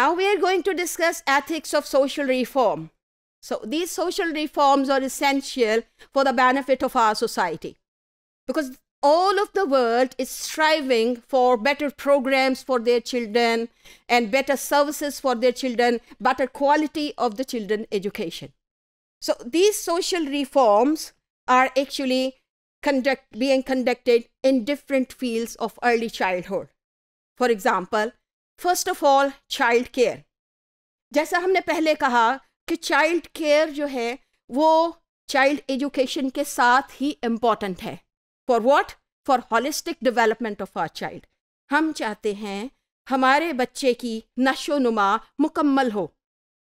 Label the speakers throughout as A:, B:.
A: Now we are going to discuss ethics of social reform. So these social reforms are essential for the benefit of our society because all of the world is striving for better programs for their children and better services for their children, better quality of the children education. So these social reforms are actually conduct, being conducted in different fields of early childhood. For example, first of all child care जैसा हमने पहले कहा कि child care जो है वो child education के साथ ही इम्पॉर्टेंट है for what for holistic development of our child हम चाहते हैं हमारे बच्चे की नशो नुमा मुकम्मल हो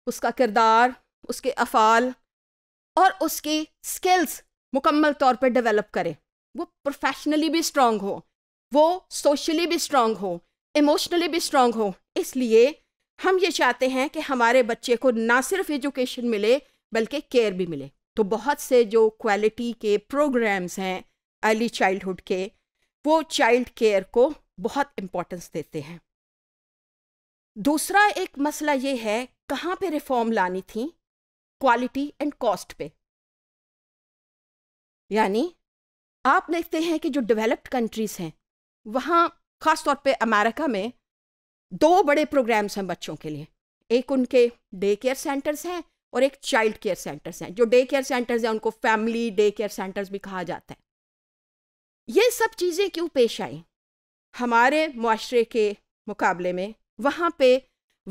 A: उसका किरदार उसके अफ़ाल और उसकी स्किल्स मुकम्मल तौर पर डेवलप करें वो प्रोफेशनली भी स्ट्रांग हो वो सोशली भी स्ट्रांग हो इमोशनली भी स्ट्रांग हो इसलिए हम ये चाहते हैं कि हमारे बच्चे को ना सिर्फ एजुकेशन मिले बल्कि केयर भी मिले तो बहुत से जो क्वालिटी के प्रोग्राम्स हैं अर्ली चाइल्डहुड के वो चाइल्ड केयर को बहुत इम्पोर्टेंस देते हैं दूसरा एक मसला ये है कहाँ पे रिफॉर्म लानी थी क्वालिटी एंड कॉस्ट पे यानी आप देखते हैं कि जो डेवलप्ड कंट्रीज़ हैं वहाँ ख़ास तौर पे अमेरिका में दो बड़े प्रोग्राम्स हैं बच्चों के लिए एक उनके डे केयर सेंटर्स हैं और एक चाइल्ड केयर सेंटर्स हैं जो डे केयर सेंटर्स हैं उनको फैमिली डे केयर सेंटर्स भी कहा जाता है ये सब चीज़ें क्यों पेश आई हमारे माशरे के मुकाबले में वहाँ पे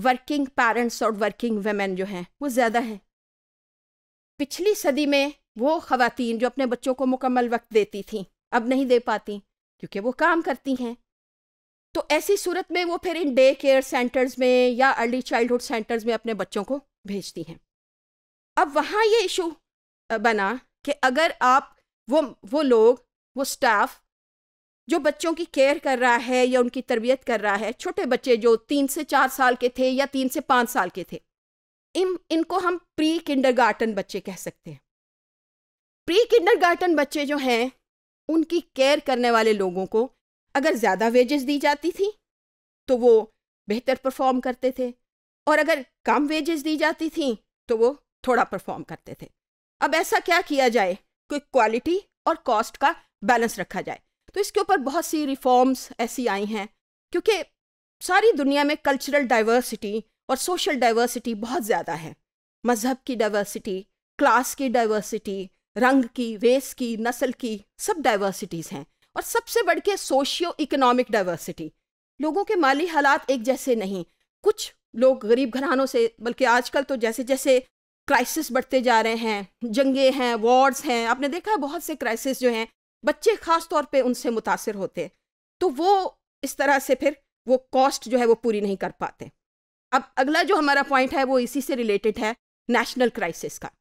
A: वर्किंग पेरेंट्स और वर्किंग वेमेन जो हैं वो ज़्यादा हैं पिछली सदी में वो ख़वातीन जो अपने बच्चों को मुकम्मल वक्त देती थीं अब नहीं दे पाती क्योंकि वो काम करती हैं तो ऐसी सूरत में वो फिर इन डे केयर सेंटर्स में या अर्ली चाइल्डहुड सेंटर्स में अपने बच्चों को भेजती हैं अब वहाँ ये इशू बना कि अगर आप वो वो लोग वो स्टाफ जो बच्चों की केयर कर रहा है या उनकी तरबियत कर रहा है छोटे बच्चे जो तीन से चार साल के थे या तीन से पाँच साल के थे इन इनको हम प्री किंडरगार्टन बच्चे कह सकते हैं प्री किंडरगार्टन बच्चे जो हैं उनकी केयर करने वाले लोगों को अगर ज़्यादा वेजेस दी जाती थी तो वो बेहतर परफॉर्म करते थे और अगर कम वेजेस दी जाती थी तो वो थोड़ा परफॉर्म करते थे अब ऐसा क्या किया जाए कोई क्वालिटी और कॉस्ट का बैलेंस रखा जाए तो इसके ऊपर बहुत सी रिफॉर्म्स ऐसी आई हैं क्योंकि सारी दुनिया में कल्चरल डाइवर्सिटी और सोशल डाइवर्सिटी बहुत ज़्यादा है मज़हब की डाइवर्सिटी क्लास की डाइवर्सिटी रंग की रेस की नस्ल की सब डाइवर्सिटीज़ हैं और सबसे बढ़ के सोशियो इकोनॉमिक डाइवर्सिटी लोगों के माली हालात एक जैसे नहीं कुछ लोग गरीब घरानों से बल्कि आजकल तो जैसे जैसे क्राइसिस बढ़ते जा रहे हैं जंगे हैं वॉर्स हैं आपने देखा है बहुत से क्राइसिस जो हैं बच्चे ख़ास तौर पे उनसे मुतासर होते हैं तो वो इस तरह से फिर वो कॉस्ट जो है वो पूरी नहीं कर पाते अब अगला जो हमारा पॉइंट है वो इसी से रिलेटेड है नेशनल क्राइसिस का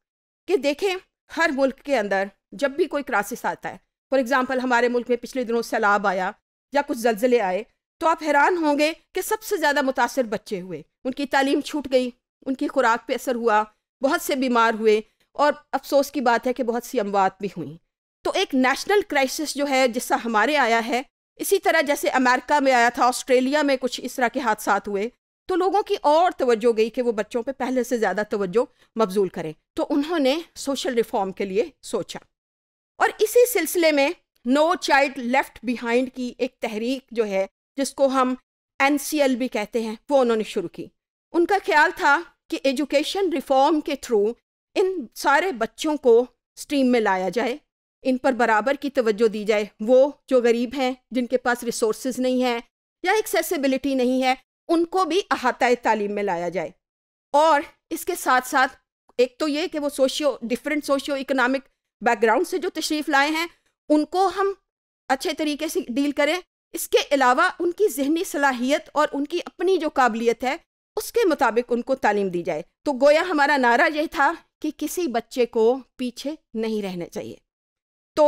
A: कि देखें हर मुल्क के अंदर जब भी कोई क्राइसिस आता है फॉर एग्ज़ाम्पल हमारे मुल्क में पिछले दिनों सैलाब आया या कुछ जल्जले आए तो आप हैरान होंगे कि सबसे ज़्यादा मुतासर बच्चे हुए उनकी तालीम छूट गई उनकी खुराक पे असर हुआ बहुत से बीमार हुए और अफसोस की बात है कि बहुत सी अमवात भी हुई तो एक नेशनल क्राइसिस जो है जिसका हमारे आया है इसी तरह जैसे अमेरिका में आया था ऑस्ट्रेलिया में कुछ इस तरह के हादसा हुए तो लोगों की और तवज्जो गई कि वो बच्चों पे पहले से ज़्यादा तवज्जो मबजूल करें तो उन्होंने सोशल रिफॉर्म के लिए सोचा इसी सिलसिले में नो चाइल्ड लेफ्ट बिहाइंड की एक तहरीक जो है जिसको हम एन भी कहते हैं वो उन्होंने शुरू की उनका ख्याल था कि एजुकेशन रिफॉर्म के थ्रू इन सारे बच्चों को स्ट्रीम में लाया जाए इन पर बराबर की तवज्जो दी जाए वो जो गरीब हैं जिनके पास रिसोर्स नहीं हैं या एक्सेसिबिलिटी नहीं है उनको भी अहाता तालीम में लाया जाए और इसके साथ साथ एक तो ये कि वो socio different socio economic background से जो तशरीफ़ लाए हैं उनको हम अच्छे तरीके से डील करें इसके अलावा उनकी जहनी सलाहियत और उनकी अपनी जो काबिलियत है उसके मुताबिक उनको तालीम दी जाए तो गोया हमारा नारा यह था कि किसी बच्चे को पीछे नहीं रहना चाहिए तो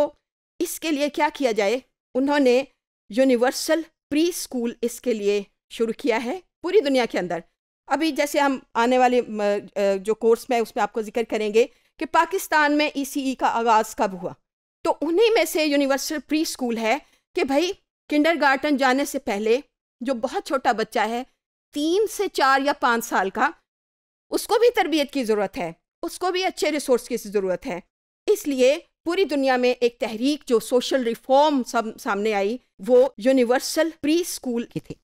A: इसके लिए क्या किया जाए उन्होंने यूनिवर्सल प्री स्कूल इसके लिए शुरू किया है पूरी दुनिया के अंदर अभी जैसे हम आने वाले जो कोर्स में उसमें आपको जिक्र करेंगे कि पाकिस्तान में ई सी ई का आगाज़ कब हुआ तो उन्हीं में से यूनिवर्सल प्री स्कूल है कि भाई किंडरगार्टन जाने से पहले जो बहुत छोटा बच्चा है तीन से चार या पाँच साल का उसको भी तरबियत की ज़रूरत है उसको भी अच्छे रिसोर्स की ज़रूरत है इसलिए पूरी दुनिया में एक तहरीक जो सोशल रिफॉर्म सब सामने आई वो यूनिवर्सल प्री स्कूल की थी